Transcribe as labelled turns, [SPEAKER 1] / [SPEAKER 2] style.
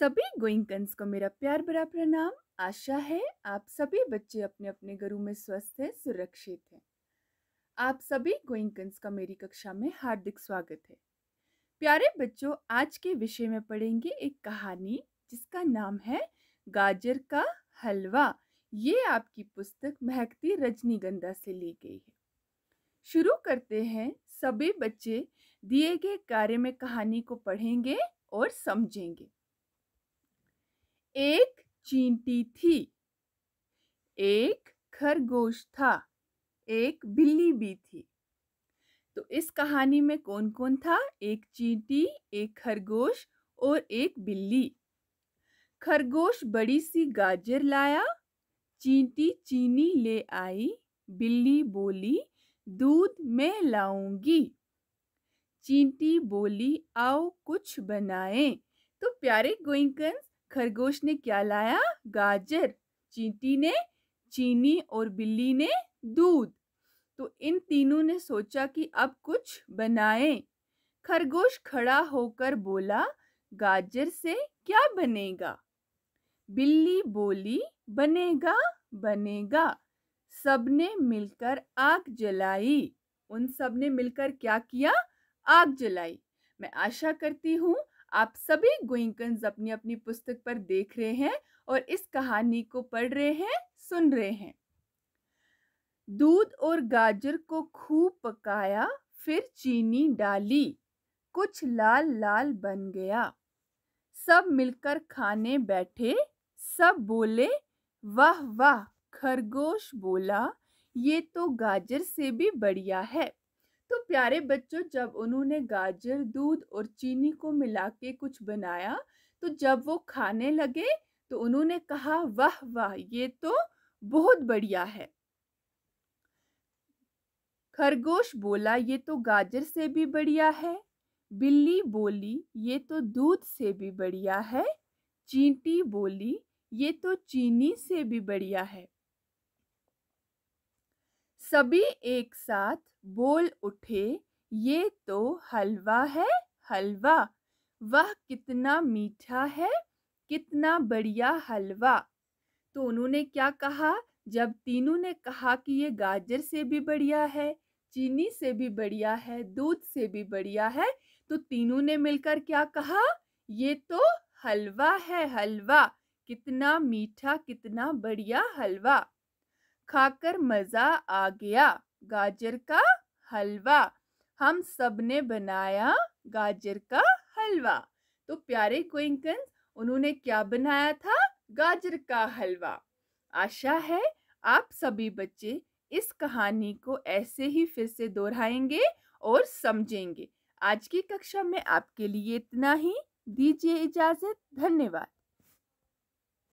[SPEAKER 1] सभी गोइंकन्स को मेरा प्यार भरा प्रणाम आशा है आप सभी बच्चे अपने अपने घरों में स्वस्थ हैं सुरक्षित हैं आप सभी गोइंकन्स का मेरी कक्षा में हार्दिक स्वागत है प्यारे बच्चों आज के विषय में पढ़ेंगे एक कहानी जिसका नाम है गाजर का हलवा ये आपकी पुस्तक महकती रजनीगंधा से ली गई है शुरू करते हैं सभी बच्चे दिए गए कार्य में कहानी को पढ़ेंगे और समझेंगे एक चींटी थी एक खरगोश था एक बिल्ली भी थी तो इस कहानी में कौन कौन था एक चींटी एक खरगोश और एक बिल्ली खरगोश बड़ी सी गाजर लाया चींटी चीनी ले आई बिल्ली बोली दूध मैं लाऊंगी चींटी बोली आओ कुछ बनाएं तो प्यारे गोइंकंस खरगोश ने क्या लाया गाजर चींटी ने चीनी और बिल्ली ने दूध तो इन तीनों ने सोचा कि अब कुछ बनाए खरगोश खड़ा होकर बोला गाजर से क्या बनेगा बिल्ली बोली बनेगा बनेगा सबने मिलकर आग जलाई उन सबने मिलकर क्या किया आग जलाई मैं आशा करती हूँ आप सभी गोइंकन्स अपनी अपनी पुस्तक पर देख रहे हैं और इस कहानी को पढ़ रहे हैं सुन रहे हैं दूध और गाजर को खूब पकाया फिर चीनी डाली कुछ लाल लाल बन गया सब मिलकर खाने बैठे सब बोले वाह वाह खरगोश बोला ये तो गाजर से भी बढ़िया है तो प्यारे बच्चों जब उन्होंने गाजर दूध और चीनी को मिला के कुछ बनाया तो जब वो खाने लगे तो उन्होंने कहा वाह वाह ये तो बहुत बढ़िया है खरगोश बोला ये तो गाजर से भी बढ़िया है बिल्ली बोली ये तो दूध से भी बढ़िया है चींटी बोली ये तो चीनी से भी बढ़िया है सभी एक साथ बोल उठे ये तो हलवा है हलवा वह कितना मीठा है कितना बढ़िया हलवा तो उन्होंने क्या कहा जब तीनों ने कहा कि ये गाजर से भी बढ़िया है चीनी से भी बढ़िया है दूध से भी बढ़िया है तो तीनों ने मिलकर क्या कहा ये तो हलवा है हलवा कितना मीठा कितना बढ़िया हलवा खाकर मज़ा आ गया गाजर का हलवा हम सब ने बनाया गाजर का हलवा तो प्यारे कोइंकन उन्होंने क्या बनाया था गाजर का हलवा आशा है आप सभी बच्चे इस कहानी को ऐसे ही फिर से दोहराएंगे और समझेंगे आज की कक्षा में आपके लिए इतना ही दीजिए इजाज़त धन्यवाद